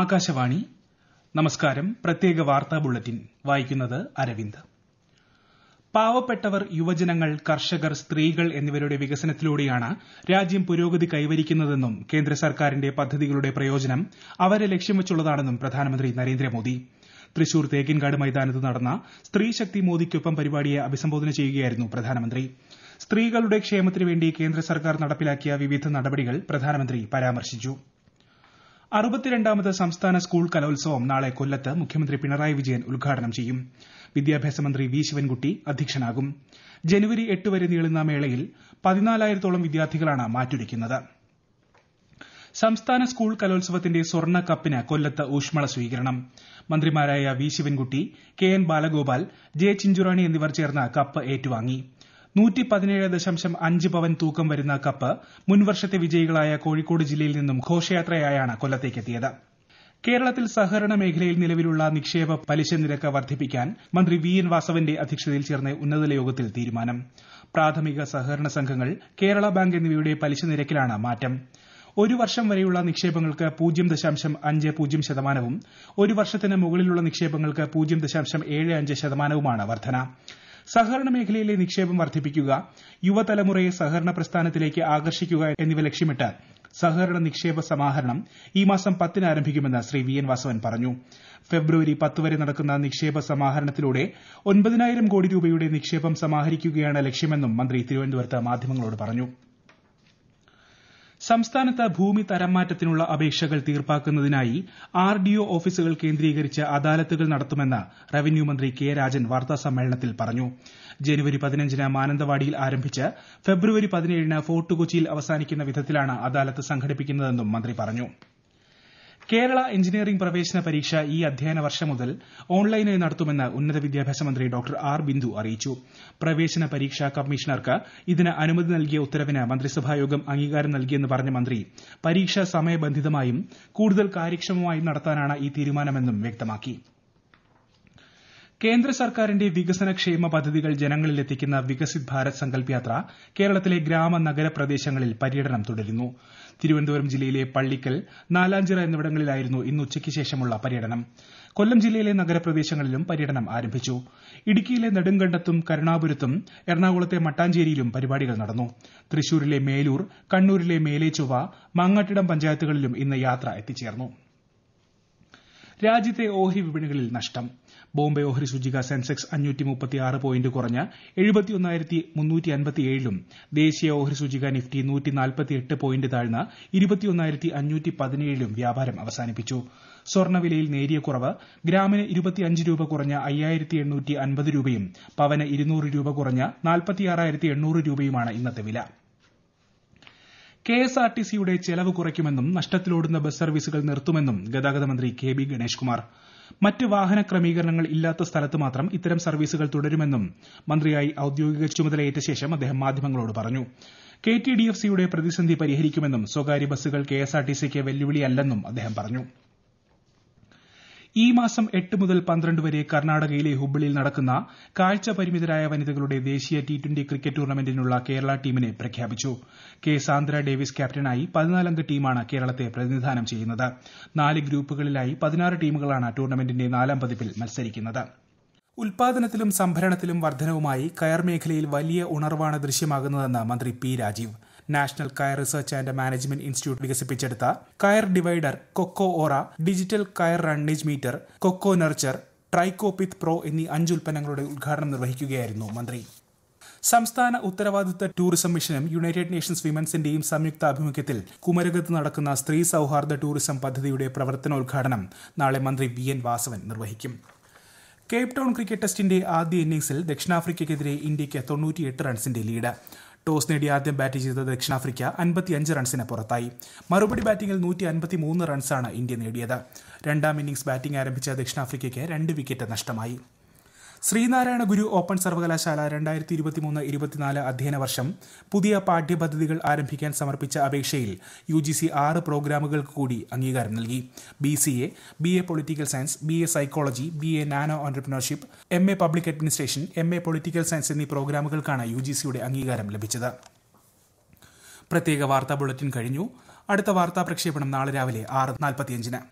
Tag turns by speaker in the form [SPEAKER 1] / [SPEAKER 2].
[SPEAKER 1] ആകാശവാണി നമസ്കാരം പ്രത്യേക വാർത്താ ബുള്ളറ്റിൻ വായിക്കുന്നത് അരവിന്ദ് പാവപ്പെട്ടവർ യുവജനങ്ങൾ കർഷകർ സ്ത്രീകൾ എന്നിവരുടെ വികസനത്തിലൂടെയാണ് രാജ്യം പുരോഗതി കൈവരിക്കുന്നതെന്നും കേന്ദ്ര സർക്കാരിന്റെ പദ്ധതികളുടെ പ്രയോജനം അവരെ ലക്ഷ്യം വച്ചുള്ളതാണെന്നും പ്രധാനമന്ത്രി നരേന്ദ്രമോദി തൃശൂർ തേക്കിൻകാട് മൈതാനത്ത് നടന്ന സ്ത്രീശക്തി മോദിക്കൊപ്പം പരിപാടിയെ അഭിസംബോധന ചെയ്യുകയായിരുന്നു പ്രധാനമന്ത്രി സ്ത്രീകളുടെ ക്ഷേമത്തിനുവേണ്ടി കേന്ദ്ര സർക്കാർ നടപ്പിലാക്കിയ വിവിധ നടപടികൾ പ്രധാനമന്ത്രി പരാമർശിച്ചു അറുപത്തിരണ്ടാമത് സംസ്ഥാന സ്കൂൾ കലോത്സവം നാളെ കൊല്ലത്ത് മുഖ്യമന്ത്രി പിണറായി വിജയൻ ഉദ്ഘാടനം ചെയ്യും വിദ്യാഭ്യാസ മന്ത്രി വി ശിവൻകുട്ടി അധ്യക്ഷനാകും ജനുവരി എട്ട് വരെ നീളുന്ന മേളയിൽ പതിനാലായിരത്തോളം വിദ്യാർത്ഥികളാണ് മാറ്റുരയ്ക്കുന്നത് സംസ്ഥാന സ്കൂൾ കലോത്സവത്തിന്റെ സ്വർണ്ണ കപ്പിന് കൊല്ലത്ത് ഊഷ്മള സ്വീകരണം മന്ത്രിമാരായ V Sivankutty K N Balagopal J Chinchurani എന്നിവർ ചേർന്ന് കപ്പ് ഏറ്റുവാങ്ങി പവൻ തൂക്കം വരുന്ന കപ്പ് മുൻവർഷത്തെ വിജയികളായ കോഴിക്കോട് ജില്ലയിൽ നിന്നും ഘോഷയാത്രയായാണ് കൊല്ലത്തേക്കെത്തിയത് കേരളത്തിൽ സഹകരണ മേഖലയിൽ നിലവിലുള്ള നിക്ഷേപ പലിശ നിരക്ക് വർദ്ധിപ്പിക്കാൻ മന്ത്രി വി എൻ വാസവന്റെ അധ്യക്ഷതയിൽ ചേർന്ന ഉന്നതതല യോഗത്തിൽ തീരുമാനം പ്രാഥമിക സഹകരണ സംഘങ്ങൾ കേരള ബാങ്ക് എന്നിവയുടെ പലിശ നിരക്കിലാണ് മാറ്റം ഒരു വർഷം വരെയുള്ള നിക്ഷേപങ്ങൾക്ക് പൂജ്യം ദശാംശം അഞ്ച് പൂജ്യം ശതമാനവും ഒരു വർഷത്തിന് മുകളിലുള്ള നിക്ഷേപങ്ങൾക്ക് പൂജ്യം ദശാംശം ഏഴ് അഞ്ച് ശതമാനവുമാണ് വർദ്ധനവ് സഹകരണ മേഖലയിലെ നിക്ഷേപം വർദ്ധിപ്പിക്കുക യുവതലമുറയെ സഹകരണ പ്രസ്ഥാനത്തിലേക്ക് ആകർഷിക്കുക എന്നിവ ലക്ഷ്യമിട്ട് സഹകരണ നിക്ഷേപ സമാഹരണം ഈ മാസം പത്തിന് ആരംഭിക്കുമെന്ന് ശ്രീ വി എൻ വാസവൻ പറഞ്ഞു ഫെബ്രുവരി പത്ത് വരെ നടക്കുന്ന നിക്ഷേപ സമാഹരണത്തിലൂടെ ഒൻപതിനായിരം കോടി രൂപയുടെ നിക്ഷേപം സമാഹരിക്കുകയാണ് ലക്ഷ്യമെന്നും മന്ത്രി തിരുവനന്തപുരത്ത് മാധ്യമങ്ങളോട് പറഞ്ഞു സംസ്ഥാനത്ത് ഭൂമി തരംമാറ്റത്തിനുള്ള അപേക്ഷകൾ തീർപ്പാക്കുന്നതിനായി ആർഡിഒ ഓഫീസുകൾ കേന്ദ്രീകരിച്ച് അദാലത്തുകൾ നടത്തുമെന്ന് റവന്യൂ മന്ത്രി കെ രാജൻ വാർത്താസമ്മേളനത്തിൽ പറഞ്ഞു ജനുവരി പതിനഞ്ചിന് മാനന്തവാടിയിൽ ആരംഭിച്ച് ഫെബ്രുവരി പതിനേഴിന് ഫോർട്ട് കൊച്ചിയിൽ അവസാനിക്കുന്ന വിധത്തിലാണ് അദാലത്ത് സംഘടിപ്പിക്കുന്നതെന്നും മന്ത്രി പറഞ്ഞു കേരള എഞ്ചിനീയറിംഗ് പ്രവേശന പരീക്ഷ ഈ അധ്യയന വർഷം മുതൽ ഓൺലൈനായി നടത്തുമെന്ന് ഉന്നത വിദ്യാഭ്യാസ മന്ത്രി ഡോ ആർ ബിന്ദു അറിയിച്ചു പ്രവേശന പരീക്ഷാ കമ്മീഷണർക്ക് ഇതിന് അനുമതി നൽകിയ ഉത്തരവിന് മന്ത്രിസഭായോഗം അംഗീകാരം നൽകിയെന്ന് പറഞ്ഞ മന്ത്രി പരീക്ഷ സമയബന്ധിതമായും കൂടുതൽ കാര്യക്ഷമമായും നടത്താനാണ് ഈ തീരുമാനമെന്നും വ്യക്തമാക്കി കേന്ദ്ര സർക്കാരിന്റെ വികസന ക്ഷേമ പദ്ധതികൾ ജനങ്ങളിലെത്തിക്കുന്ന വികസിത് ഭാരത് സങ്കല്പ് യാത്ര കേരളത്തിലെ ഗ്രാമ നഗര പ്രദേശങ്ങളിൽ പര്യടനം തുടരുന്നു തിരുവനന്തപുരം ജില്ലയിലെ പള്ളിക്കൽ നാലാഞ്ചിറ എന്നിവിടങ്ങളിലായിരുന്നു ഇന്ന് ഉച്ചയ്ക്ക് ശേഷമുള്ള പര്യടനം കൊല്ലം ജില്ലയിലെ നഗരപ്രദേശങ്ങളിലും പര്യടനം ആരംഭിച്ചു ഇടുക്കിയിലെ നെടുങ്കണ്ടത്തും കരുണാപുരത്തും എറണാകുളത്തെ മട്ടാഞ്ചേരിയിലും പരിപാടികൾ നടന്നു തൃശൂരിലെ മേലൂർ കണ്ണൂരിലെ മേലേച്ചുവ മാങ്ങാട്ടിടം പഞ്ചായത്തുകളിലും ഇന്ന് യാത്ര എത്തിച്ചേർന്നു രാജ്യത്തെ ഓഹരി വിപണികളിൽ നഷ്ടം ബോംബെ ഓഹരി സൂചിക സെൻസെക്സ് പോയിന്റ് കുറഞ്ഞ് ലും ദേശീയ ഓഹരി സൂചിക നിഫ്റ്റി പോയിന്റ് താഴ്ന്ന് ലും വ്യാപാരം അവസാനിപ്പിച്ചു സ്വർണ്ണവിലയിൽ നേരിയ കുറവ് ഗ്രാമിന് രൂപ കുറഞ്ഞ അൻപത് രൂപയും പവന് രൂപ കുറഞ്ഞ് രൂപയുമാണ് ഇന്നത്തെ വില കെഎസ്ആർടിസിയുടെ ചെലവ് കുറയ്ക്കുമെന്നും നഷ്ടത്തിലോടുന്ന ബസ് സർവീസുകൾ നിർത്തുമെന്നും ഗതാഗത മന്ത്രി കെ ബി ഗണേഷ് കുമാർ മറ്റ് വാഹന ക്രമീകരണങ്ങൾ ഇല്ലാത്ത സ്ഥലത്ത് മാത്രം ഇത്തരം സർവീസുകൾ തുടരുമെന്നും മന്ത്രിയായി ഔദ്യോഗിക ചുമതലയേറ്റ ശേഷം അദ്ദേഹം മാധ്യമങ്ങളോട് പറഞ്ഞു കെടിഡിഎഫ്സിയുടെ പ്രതിസന്ധി പരിഹരിക്കുമെന്നും സ്വകാര്യ ബസുകൾ കെഎസ്ആർടിസിക്ക് വെല്ലുവിളിയല്ലെന്നും അദ്ദേഹം പറഞ്ഞു ഈ മാസം എട്ട് മുതൽ പന്ത്രണ്ട് വരെ കർണാടകയിലെ ഹുബ്ലിയിൽ നടക്കുന്ന കാഴ്ച പരിമിതരായ വനിതകളുടെ ദേശീയ ടി ട്വന്റി ക്രിക്കറ്റ് ടൂർണമെന്റിനുള്ള കേരള ടീമിനെ പ്രഖ്യാപിച്ചു കെ സാന്ദ്ര ഡേവിസ് ക്യാപ്റ്റനായി പതിനാലംഗ ടീമാണ് കേരളത്തെ പ്രതിനിധാനം ചെയ്യുന്നത് നാല് ഗ്രൂപ്പുകളിലായി പതിനാറ് ടീമുകളാണ് ടൂർണമെന്റിന്റെ നാലാം പതിപ്പിൽ മത്സരിക്കുന്നത് ഉൽപാദനത്തിലും സംഭരണത്തിലും വർധനവുമായി കയർ മേഖലയിൽ വലിയ ഉണർവാണ് ദൃശ്യമാകുന്നതെന്ന് മന്ത്രി P Rajeev national coir research and management institute വികസിപ്പിച്ചെടുത്ത coir divider coco ora digital coir runnage meter coco nurture tricopith pro എന്നീ അഞ്ച് ഉൽപ്പന്നങ്ങളുടെ ഉദ്ഘാടനം നിർവഹിക്കുകയായിരുന്നു മന്ത്രി സംസ്ഥാന ഉത്തരവാദിത്ത ടൂറിസം മിഷനും യുണൈറ്റഡ് നേഷൻസ് വിമൻസിന്റെയും സംയുക്ത ആഭിമുഖ്യത്തിൽ കുമരകത്ത് നടക്കുന്ന സ്ത്രീ സൌഹാർദ്ദ ടൂറിസം പദ്ധതിയുടെ പ്രവർത്തനോദ്ഘാടനം നാളെ മന്ത്രി വി എൻ വാസവൻ നിർവഹിക്കും കേപ്ടൌൺ ടൗൺ ക്രിക്കറ്റ് ടെസ്റ്റിന്റെ ആദ്യ ഇന്നിംഗ്സിൽ ദക്ഷിണാഫ്രിക്കയ്ക്കെതിരെ ഇന്ത്യയ്ക്ക് തൊണ്ണൂറ്റിയെട്ട് റൺസിന്റെ ലീഡ് ടോസ് നേടി ആദ്യം ബാറ്റ് ചെയ്ത ദക്ഷിണാഫ്രിക്ക അൻപത്തി അഞ്ച് റൺസിന് പുറത്തായി മറുപടി ബാറ്റിംഗിൽ നൂറ്റി അൻപത്തി മൂന്ന് റൺസാണ് ഇന്ത്യ നേടിയത് രണ്ടാം ഇന്നിംഗ്സ് ബാറ്റിംഗ് ആരംഭിച്ച ദക്ഷിണാഫ്രിക്കയ്ക്ക് രണ്ട് വിക്കറ്റ് നഷ്ടമായി ശ്രീനാരായണ ഗുരു ഓപ്പൺ സർവകലാശാല രണ്ടായിരത്തി ഇരുപത്തിമൂന്ന് ഇരുപത്തിനാല് അധ്യയന വർഷം പുതിയ പാഠ്യപദ്ധതികൾ ആരംഭിക്കാൻ സമർപ്പിച്ച അപേക്ഷയിൽ യു ജി സി ആറ് പ്രോഗ്രാമുകൾക്ക് കൂടി അംഗീകാരം നൽകി B C A B A political science B A psychology B A nano entrepreneurship M A public administration M A political science എന്നീ പ്രോഗ്രാമുകൾക്കാണ് യു ജി സിയുടെ അംഗീകാരം ലഭിച്ചത് പ്രത്യേക വാർത്താ ബുള്ളറ്റിൻ കഴിഞ്ഞു അടുത്ത വാർത്താ പ്രക്ഷേപണം നാളെ രാവിലെ ആറ് നാൽപ്പത്തിയഞ്ചിന്